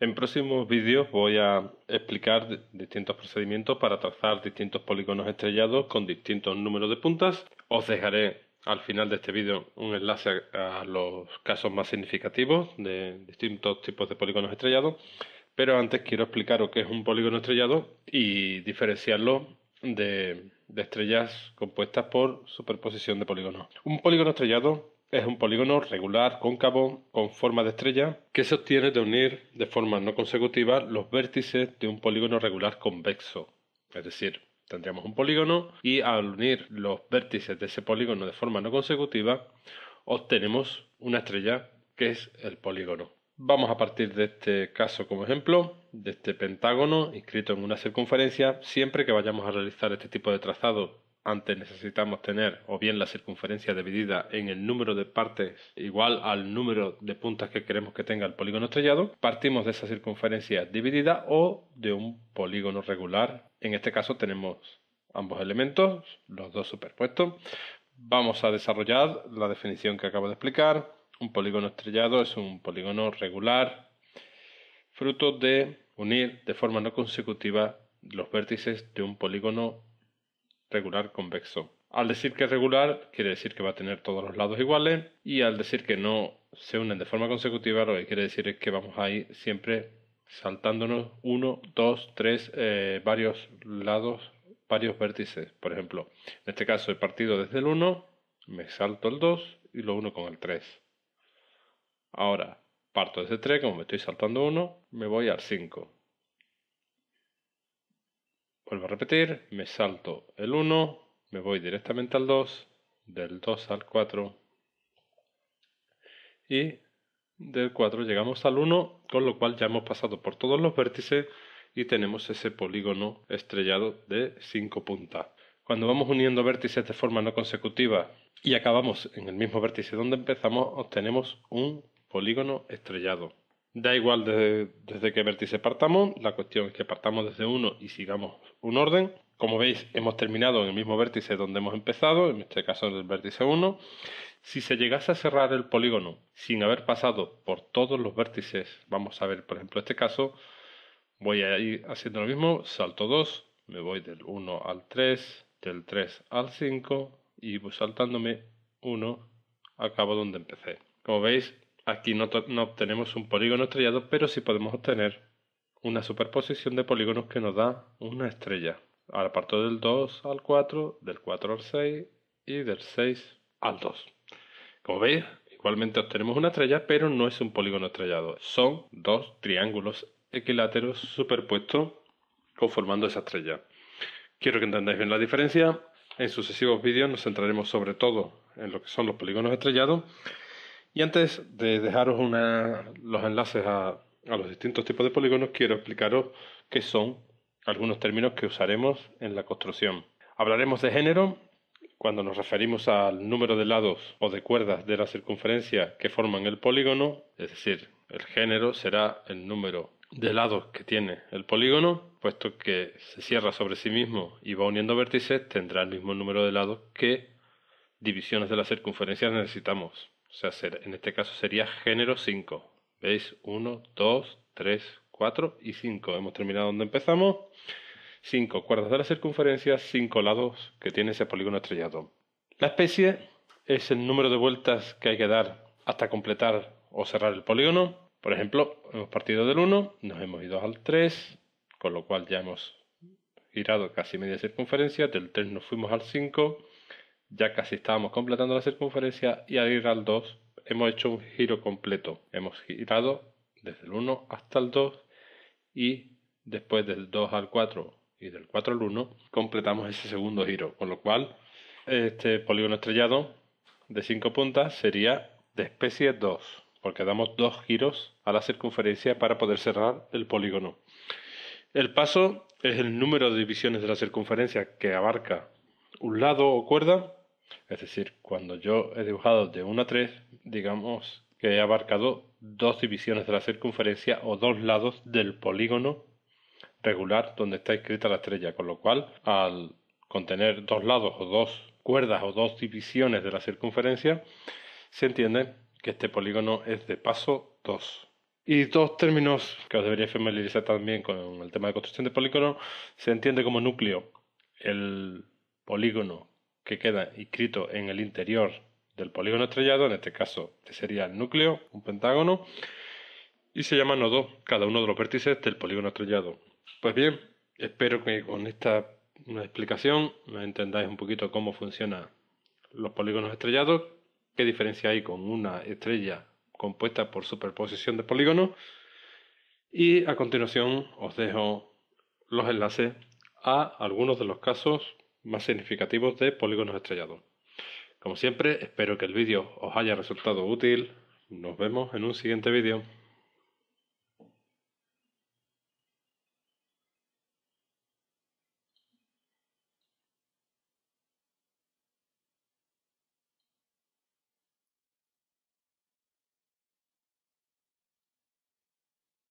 En próximos vídeos voy a explicar distintos procedimientos para trazar distintos polígonos estrellados con distintos números de puntas. Os dejaré al final de este vídeo un enlace a los casos más significativos de distintos tipos de polígonos estrellados. Pero antes quiero explicaros qué es un polígono estrellado y diferenciarlo de, de estrellas compuestas por superposición de polígonos. Un polígono estrellado es un polígono regular, cóncavo, con forma de estrella, que se obtiene de unir de forma no consecutiva los vértices de un polígono regular convexo. Es decir, tendríamos un polígono y al unir los vértices de ese polígono de forma no consecutiva, obtenemos una estrella que es el polígono. Vamos a partir de este caso como ejemplo, de este pentágono inscrito en una circunferencia, siempre que vayamos a realizar este tipo de trazado antes necesitamos tener o bien la circunferencia dividida en el número de partes igual al número de puntas que queremos que tenga el polígono estrellado. Partimos de esa circunferencia dividida o de un polígono regular. En este caso tenemos ambos elementos, los dos superpuestos. Vamos a desarrollar la definición que acabo de explicar. Un polígono estrellado es un polígono regular fruto de unir de forma no consecutiva los vértices de un polígono regular convexo. Al decir que es regular, quiere decir que va a tener todos los lados iguales, y al decir que no se unen de forma consecutiva, lo que quiere decir es que vamos a ir siempre saltándonos uno, dos, tres, eh, varios lados, varios vértices. Por ejemplo, en este caso he partido desde el 1, me salto el 2 y lo uno con el 3. Ahora, parto desde 3, como me estoy saltando 1, me voy al 5. Vuelvo a repetir, me salto el 1, me voy directamente al 2, del 2 al 4 y del 4 llegamos al 1, con lo cual ya hemos pasado por todos los vértices y tenemos ese polígono estrellado de 5 puntas. Cuando vamos uniendo vértices de forma no consecutiva y acabamos en el mismo vértice donde empezamos, obtenemos un polígono estrellado. Da igual desde, qué vértice partamos, la cuestión es que partamos desde uno y sigamos un orden. Como veis, hemos terminado en el mismo vértice donde hemos empezado, en este caso en el vértice 1. Si se llegase a cerrar el polígono sin haber pasado por todos los vértices, vamos a ver, por ejemplo, este caso, voy a ir haciendo lo mismo, salto 2, me voy del 1 al 3, del 3 al 5 y pues saltándome 1 acabo donde empecé. Como veis, Aquí no, obtenemos un polígono estrellado, pero sí podemos obtener una superposición de polígonos que nos da una estrella. Ahora parto del 2 al 4, del 4 al 6 y del 6 al 2. Como veis, igualmente obtenemos una estrella, pero no es un polígono estrellado. Son dos triángulos equiláteros superpuestos conformando esa estrella. Quiero que entendáis bien la diferencia. En sucesivos vídeos nos centraremos sobre todo en lo que son los polígonos estrellados y antes de dejaros una, los enlaces a, a los distintos tipos de polígonos, quiero explicaros qué son algunos términos que usaremos en la construcción. Hablaremos de género cuando nos referimos al número de lados o de cuerdas de la circunferencia que forman el polígono, es decir, el género será el número de lados que tiene el polígono, puesto que se cierra sobre sí mismo y va uniendo vértices, tendrá el mismo número de lados que divisiones de la circunferencia necesitamos. O sea, en este caso sería género 5. ¿Veis? 1, 2, 3, 4 y 5. Hemos terminado donde empezamos. 5 cuerdas de la circunferencia, 5 lados que tiene ese polígono estrellado. La especie es el número de vueltas que hay que dar hasta completar o cerrar el polígono. Por ejemplo, hemos partido del 1, nos hemos ido al 3, con lo cual ya hemos girado casi media circunferencia, del 3 nos fuimos al 5 ya casi estábamos completando la circunferencia y al ir al 2 hemos hecho un giro completo. Hemos girado desde el 1 hasta el 2 y después del 2 al 4 y del 4 al 1 completamos ese segundo giro. Con lo cual este polígono estrellado de 5 puntas sería de especie 2 porque damos dos giros a la circunferencia para poder cerrar el polígono. El paso es el número de divisiones de la circunferencia que abarca un lado o cuerda es decir, cuando yo he dibujado de 1 a 3, digamos que he abarcado dos divisiones de la circunferencia o dos lados del polígono regular donde está escrita la estrella, con lo cual al contener dos lados o dos cuerdas o dos divisiones de la circunferencia, se entiende que este polígono es de paso 2. Y dos términos que os debería familiarizar también con el tema de construcción de polígono, se entiende como núcleo el polígono que queda inscrito en el interior del polígono estrellado, en este caso sería el núcleo, un pentágono, y se llama nodo cada uno de los vértices del polígono estrellado. Pues bien, espero que con esta explicación entendáis un poquito cómo funcionan los polígonos estrellados, qué diferencia hay con una estrella compuesta por superposición de polígonos, y a continuación os dejo los enlaces a algunos de los casos más significativos de polígonos estrellados. Como siempre, espero que el vídeo os haya resultado útil. Nos vemos en un siguiente vídeo.